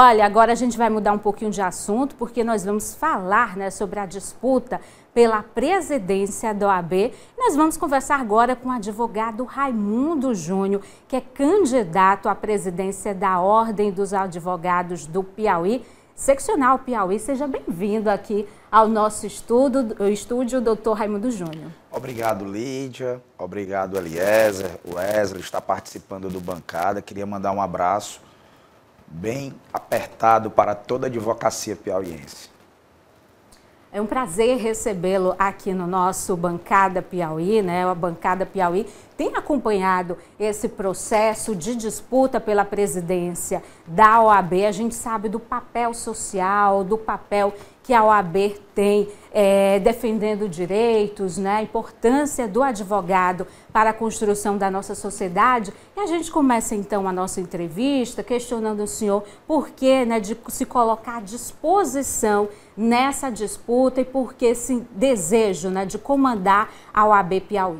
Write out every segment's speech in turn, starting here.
Olha, agora a gente vai mudar um pouquinho de assunto, porque nós vamos falar né, sobre a disputa pela presidência da OAB. Nós vamos conversar agora com o advogado Raimundo Júnior, que é candidato à presidência da Ordem dos Advogados do Piauí. Seccional Piauí, seja bem-vindo aqui ao nosso estudo, estúdio, doutor Raimundo Júnior. Obrigado, Lídia. Obrigado, Eliezer, Wesley, está participando do Bancada. Queria mandar um abraço bem apertado para toda a advocacia piauiense. É um prazer recebê-lo aqui no nosso Bancada Piauí, né? A Bancada Piauí tem acompanhado esse processo de disputa pela presidência da OAB. A gente sabe do papel social, do papel que a OAB tem é, defendendo direitos, né, a importância do advogado para a construção da nossa sociedade. E a gente começa então a nossa entrevista questionando o senhor por que né, de se colocar à disposição nessa disputa e por que esse desejo né, de comandar a OAB Piauí.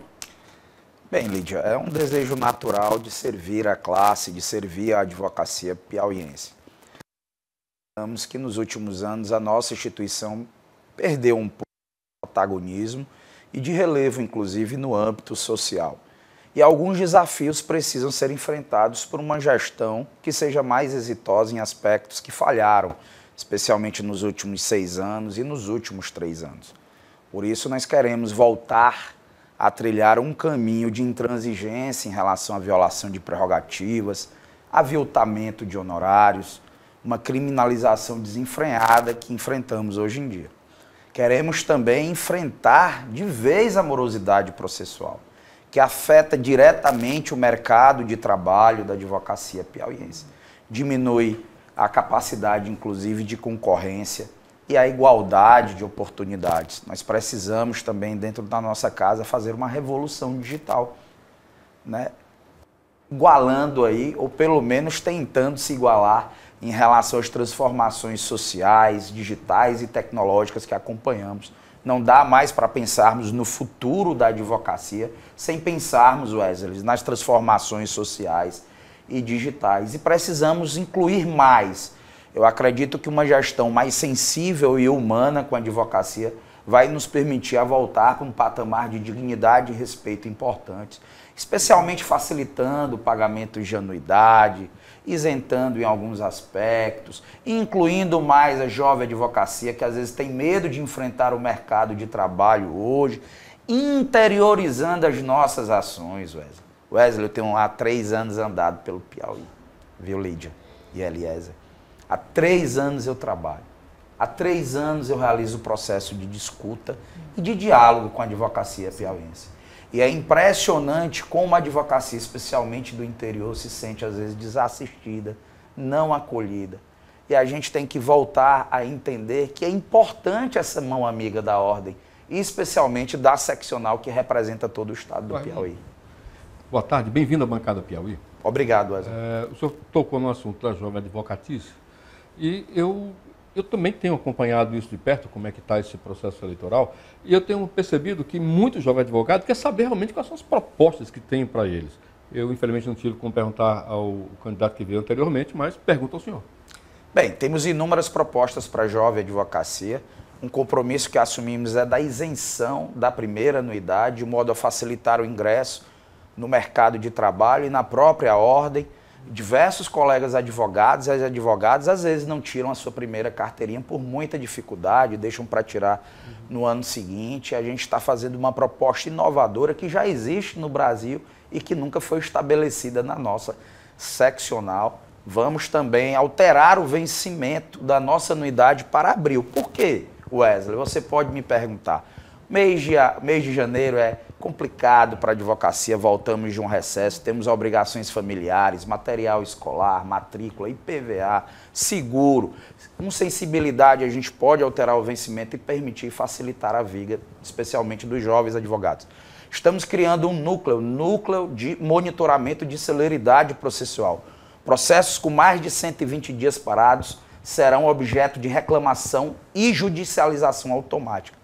Bem, Lídia, é um desejo natural de servir a classe, de servir a advocacia piauiense. Notamos que nos últimos anos a nossa instituição perdeu um pouco de protagonismo e de relevo, inclusive no âmbito social. E alguns desafios precisam ser enfrentados por uma gestão que seja mais exitosa em aspectos que falharam, especialmente nos últimos seis anos e nos últimos três anos. Por isso, nós queremos voltar a trilhar um caminho de intransigência em relação à violação de prerrogativas, aviltamento de honorários, uma criminalização desenfreada que enfrentamos hoje em dia. Queremos também enfrentar de vez a morosidade processual, que afeta diretamente o mercado de trabalho da advocacia piauiense. Diminui a capacidade, inclusive, de concorrência e a igualdade de oportunidades. Nós precisamos também, dentro da nossa casa, fazer uma revolução digital, né? igualando aí, ou pelo menos tentando se igualar em relação às transformações sociais, digitais e tecnológicas que acompanhamos. Não dá mais para pensarmos no futuro da advocacia sem pensarmos, Wesley, nas transformações sociais e digitais. E precisamos incluir mais eu acredito que uma gestão mais sensível e humana com a advocacia vai nos permitir a voltar com um patamar de dignidade e respeito importantes, especialmente facilitando o pagamento de anuidade, isentando em alguns aspectos, incluindo mais a jovem advocacia que às vezes tem medo de enfrentar o mercado de trabalho hoje, interiorizando as nossas ações, Wesley. Wesley, eu tenho há três anos andado pelo Piauí, viu, Lídia e Eliezer? Há três anos eu trabalho. Há três anos eu realizo o processo de disputa e de diálogo com a advocacia piauense. E é impressionante como a advocacia, especialmente do interior, se sente às vezes desassistida, não acolhida. E a gente tem que voltar a entender que é importante essa mão amiga da ordem, e especialmente da seccional que representa todo o estado do Piauí. Boa tarde, bem-vindo à bancada Piauí. Obrigado, Wesley. É, o senhor tocou no assunto da jovem advocatícia. E eu, eu também tenho acompanhado isso de perto, como é que está esse processo eleitoral, e eu tenho percebido que muito jovem advogado quer saber realmente quais são as propostas que tem para eles. Eu, infelizmente, não tive como perguntar ao candidato que veio anteriormente, mas pergunto ao senhor. Bem, temos inúmeras propostas para a jovem advocacia. Um compromisso que assumimos é da isenção da primeira anuidade, de modo a facilitar o ingresso no mercado de trabalho e na própria ordem diversos colegas advogados e as advogadas às vezes não tiram a sua primeira carteirinha por muita dificuldade, deixam para tirar no ano seguinte. A gente está fazendo uma proposta inovadora que já existe no Brasil e que nunca foi estabelecida na nossa seccional. Vamos também alterar o vencimento da nossa anuidade para abril. Por quê, Wesley? Você pode me perguntar. Mês de, mês de janeiro é complicado para a advocacia, voltamos de um recesso, temos obrigações familiares, material escolar, matrícula, IPVA, seguro. Com sensibilidade, a gente pode alterar o vencimento e permitir facilitar a vida, especialmente dos jovens advogados. Estamos criando um núcleo, núcleo de monitoramento de celeridade processual. Processos com mais de 120 dias parados serão objeto de reclamação e judicialização automática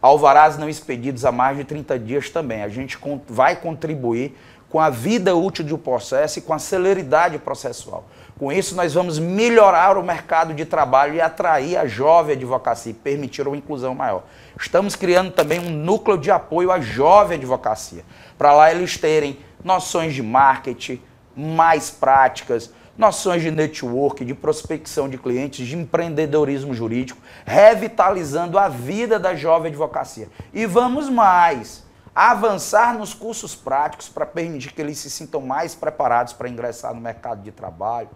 alvarás não expedidos há mais de 30 dias também. A gente vai contribuir com a vida útil do processo e com a celeridade processual. Com isso, nós vamos melhorar o mercado de trabalho e atrair a jovem advocacia, permitir uma inclusão maior. Estamos criando também um núcleo de apoio à jovem advocacia, para lá eles terem noções de marketing, mais práticas, noções de network, de prospecção de clientes, de empreendedorismo jurídico, revitalizando a vida da jovem advocacia. E vamos mais, avançar nos cursos práticos para permitir que eles se sintam mais preparados para ingressar no mercado de trabalho,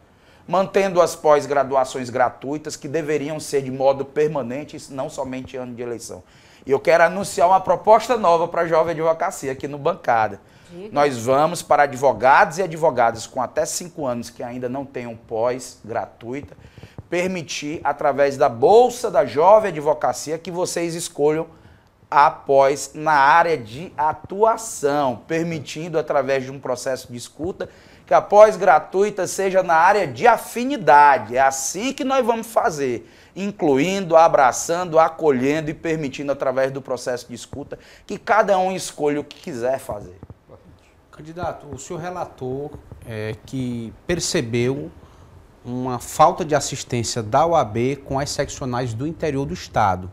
mantendo as pós-graduações gratuitas que deveriam ser de modo permanente, não somente ano de eleição. E eu quero anunciar uma proposta nova para a Jovem Advocacia aqui no Bancada. Diga. Nós vamos para advogados e advogadas com até cinco anos que ainda não tenham pós gratuita, permitir, através da Bolsa da Jovem Advocacia, que vocês escolham a pós na área de atuação, permitindo através de um processo de escuta que a pós gratuita seja na área de afinidade. É assim que nós vamos fazer, incluindo, abraçando, acolhendo e permitindo, através do processo de escuta, que cada um escolha o que quiser fazer. Candidato, o senhor relatou é, que percebeu uma falta de assistência da UAB com as seccionais do interior do Estado.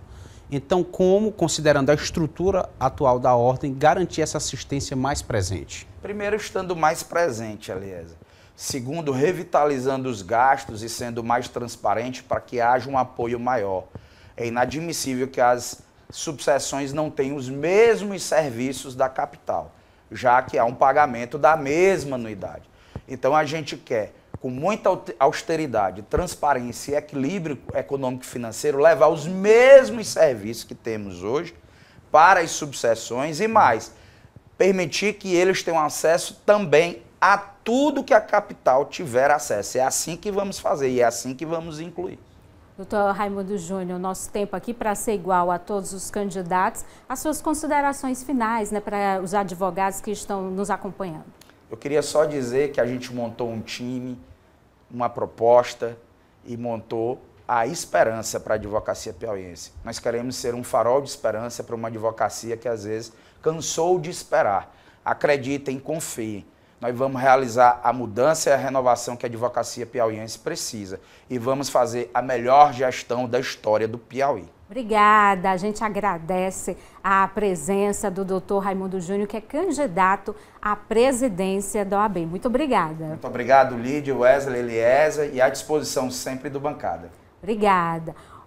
Então, como, considerando a estrutura atual da ordem, garantir essa assistência mais presente? Primeiro, estando mais presente, aliás. Segundo, revitalizando os gastos e sendo mais transparente para que haja um apoio maior. É inadmissível que as subseções não tenham os mesmos serviços da capital, já que há um pagamento da mesma anuidade. Então a gente quer, com muita austeridade, transparência e equilíbrio econômico e financeiro, levar os mesmos serviços que temos hoje para as subseções e mais, permitir que eles tenham acesso também a tudo que a capital tiver acesso. É assim que vamos fazer e é assim que vamos incluir. Doutor Raimundo Júnior, nosso tempo aqui para ser igual a todos os candidatos, as suas considerações finais né, para os advogados que estão nos acompanhando. Eu queria só dizer que a gente montou um time, uma proposta e montou a esperança para a advocacia piauiense. Nós queremos ser um farol de esperança para uma advocacia que às vezes cansou de esperar. Acreditem, confiem nós vamos realizar a mudança e a renovação que a advocacia piauiense precisa e vamos fazer a melhor gestão da história do Piauí. Obrigada, a gente agradece a presença do doutor Raimundo Júnior, que é candidato à presidência da OAB. Muito obrigada. Muito obrigado, Lídia, Wesley, Eliesa e à disposição sempre do Bancada. Obrigada.